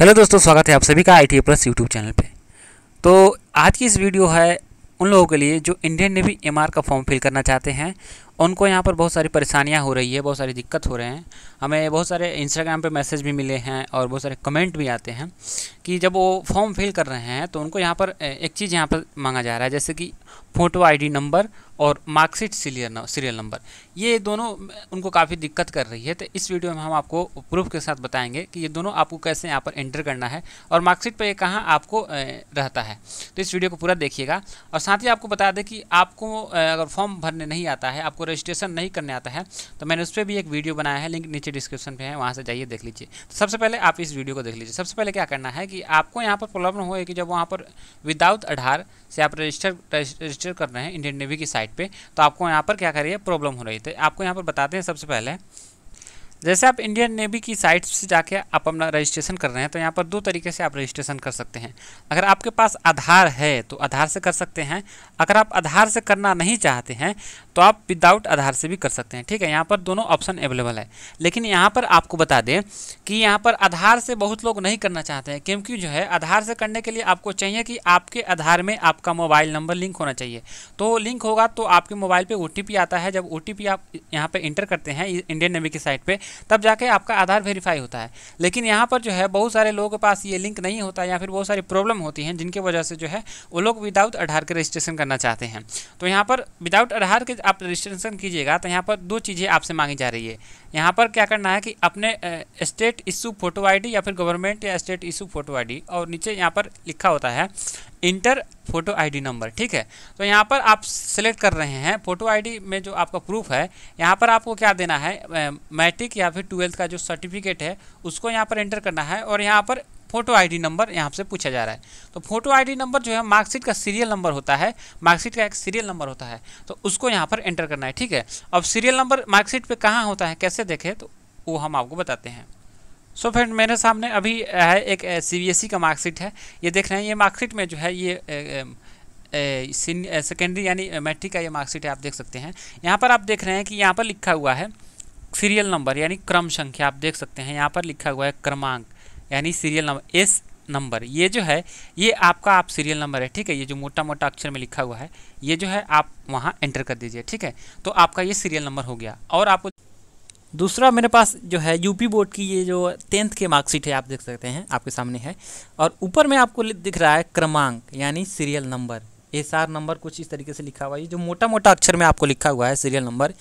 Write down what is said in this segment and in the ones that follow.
hello दोस्तों स्वागत है आप सभी का I T plus YouTube channel पे तो आज की इस वीडियो है उन लोगों के लिए जो इंडियन नेवी एम का फॉर्म फिल करना चाहते हैं उनको यहाँ पर बहुत सारी परेशानियाँ हो रही है बहुत सारी दिक्कत हो रहे हैं हमें बहुत सारे इंस्टाग्राम पे मैसेज भी मिले हैं और बहुत सारे कमेंट भी आते हैं कि जब वो फॉर्म फिल कर रहे हैं तो उनको यहाँ पर एक चीज़ यहाँ पर मांगा जा रहा है जैसे कि फ़ोटो आईडी नंबर और मार्कशीट सीरियल सीरियल नंबर ये दोनों उनको काफ़ी दिक्कत कर रही है तो इस वीडियो में हम आपको प्रूफ के साथ बताएंगे कि ये दोनों आपको कैसे यहाँ पर एंटर करना है और मार्कशीट पर ये कहाँ आपको रहता है तो इस वीडियो को पूरा देखिएगा और साथ ही आपको बता दें कि आपको अगर फॉर्म भरने नहीं आता है आपको रजिस्ट्रेशन नहीं करने आता है तो मैंने उस पर भी एक वीडियो बनाया है लिंक नीचे डिस्क्रिप्शन पे है वहाँ से जाइए देख लीजिए तो सबसे पहले आप इस वीडियो को देख लीजिए सबसे पहले क्या करना है कि आपको यहाँ पर प्रॉब्लम हो कि जब वहाँ पर विदाउट आधार से आप रजिस्टर रजिस्टर कर रहे हैं इंडियन नेवी की साइट पर तो आपको यहाँ पर क्या करिए प्रॉब्लम हो रही थी आपको यहाँ पर बताते हैं सबसे पहले जैसे आप इंडियन नेवी की साइट से जाके आप अपना रजिस्ट्रेशन कर रहे हैं तो यहाँ पर दो तरीके से आप रजिस्ट्रेशन कर सकते हैं अगर आपके पास आधार है तो आधार से कर सकते हैं अगर आप आधार से करना नहीं चाहते हैं तो आप विदाउट आधार से भी कर सकते हैं ठीक है यहाँ पर दोनों ऑप्शन अवेलेबल है लेकिन यहाँ पर आपको बता दें कि यहाँ पर आधार से बहुत लोग नहीं करना चाहते हैं क्योंकि जो है आधार से करने के लिए आपको चाहिए कि आपके आधार में आपका मोबाइल नंबर लिंक होना चाहिए तो लिंक होगा तो आपके मोबाइल पर ओ आता है जब ओ आप यहाँ पर इंटर करते हैं इंडियन नेवी की साइट पर तब जाके आपका आधार वेरीफाई होता है लेकिन यहाँ पर जो है बहुत सारे लोगों के पास ये लिंक नहीं होता या फिर बहुत सारी प्रॉब्लम होती हैं जिनकी वजह से जो है वो लोग विदाउट आधार के रजिस्ट्रेशन करना चाहते हैं तो यहाँ पर विदाउट आधार के आप रजिस्ट्रेशन कीजिएगा तो यहाँ पर दो चीज़ें आपसे मांगी जा रही है यहाँ पर क्या करना है कि अपने स्टेट इशू फ़ोटो आई या फिर गवर्नमेंट या स्टेट इशू फ़ोटो आई और नीचे यहाँ पर लिखा होता है इंटर फोटो आईडी नंबर ठीक है तो यहाँ पर आप सेलेक्ट कर रहे हैं फोटो आईडी में जो आपका प्रूफ है यहाँ पर आपको क्या देना है मैट्रिक या फिर ट्वेल्थ का जो सर्टिफिकेट है उसको यहाँ पर एंटर करना है और यहाँ पर फोटो आईडी नंबर यहाँ से पूछा जा रहा है तो फोटो आईडी नंबर जो है मार्कशीट का सीरियल नंबर होता है मार्कशीट का एक सीरियल नंबर होता है तो उसको यहाँ पर एंटर करना है ठीक है अब सीरियल नंबर मार्कशीट पर कहाँ होता है कैसे देखें तो वो हम आपको बताते हैं सो so फ्रेंड मेरे सामने अभी है एक सी बी एस ई का मार्कशीट है ये देख रहे हैं ये मार्कशीट में जो है ये सेकेंडरी यानी मैट्रिक का ये मार्कशीट है आप देख सकते हैं यहाँ पर आप देख रहे हैं कि यहाँ पर लिखा हुआ है सीरियल नंबर यानी क्रम संख्या आप देख सकते हैं यहाँ पर लिखा हुआ है क्रमांक यानी सीरियल नंबर एस नंबर ये जो है ये आपका आप सीरियल नंबर है ठीक है ये जो मोटा मोटा अक्षर में लिखा हुआ है ये जो है आप वहाँ एंटर कर दीजिए ठीक है तो आपका ये सीरियल नंबर हो गया और आपको दूसरा मेरे पास जो है यूपी बोर्ड की ये जो टेंथ के मार्कशीट है आप देख सकते हैं आपके सामने है और ऊपर में आपको दिख रहा है क्रमांक यानी serial number S R number कुछ इस तरीके से लिखा हुआ है जो मोटा मोटा अक्षर में आपको लिखा हुआ है सीरियल नंबर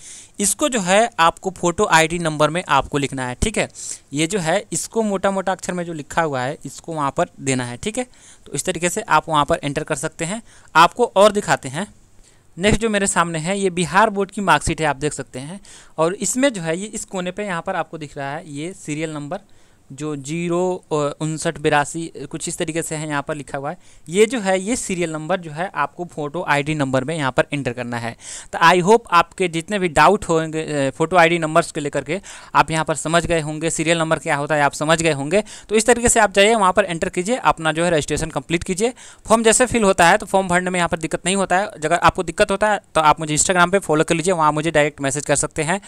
इसको जो है आपको फोटो आईडी नंबर में आपको लिखना है ठीक है ये जो है इसको मोटा मोटा अक्षर में जो लिखा हुआ है इसको वहाँ पर देना है ठीक है तो इस तरीके से आप वहाँ पर एंटर कर सकते हैं आपको और दिखाते हैं नेक्स्ट जो मेरे सामने है ये बिहार बोर्ड की मार्कशीट है आप देख सकते हैं और इसमें जो है ये इस कोने पे यहाँ पर आपको दिख रहा है ये सीरियल नंबर जो जीरो उनसठ बिरासी कुछ इस तरीके से है यहाँ पर लिखा हुआ है ये जो है ये सीरियल नंबर जो है आपको फ़ोटो आईडी नंबर में यहाँ पर एंटर करना है तो आई होप आपके जितने भी डाउट होंगे फ़ोटो आईडी नंबर्स के लेकर के आप यहाँ पर समझ गए होंगे सीरियल नंबर क्या होता है आप समझ गए होंगे तो इस तरीके से आप जाइए वहाँ पर एंटर कीजिए अपना जो है रजिस्ट्रेशन कंप्लीट कीजिए फॉर्म जैसे फिल होता है तो फॉर्म भरने में यहाँ पर दिक्कत नहीं होता है अगर आपको दिक्कत होता है तो आप मुझे इंस्टाग्राम पर फॉलो कर लीजिए वहाँ मुझे डायरेक्ट मैसेज कर सकते हैं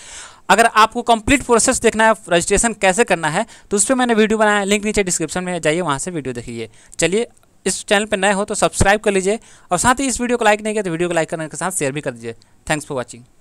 अगर आपको कंप्लीट प्रोसेस देखना है रजिस्ट्रेशन कैसे करना है तो उस पर मैंने वीडियो बनाया लिंक नीचे डिस्क्रिप्शन में जाइए वहाँ से वीडियो देखिए चलिए इस चैनल पर नए हो तो सब्सक्राइब कर लीजिए और साथ ही इस वीडियो को लाइक नहीं किया तो वीडियो को लाइक करने के साथ शेयर भी कर दीजिए थैंक्स फॉर वॉचिंग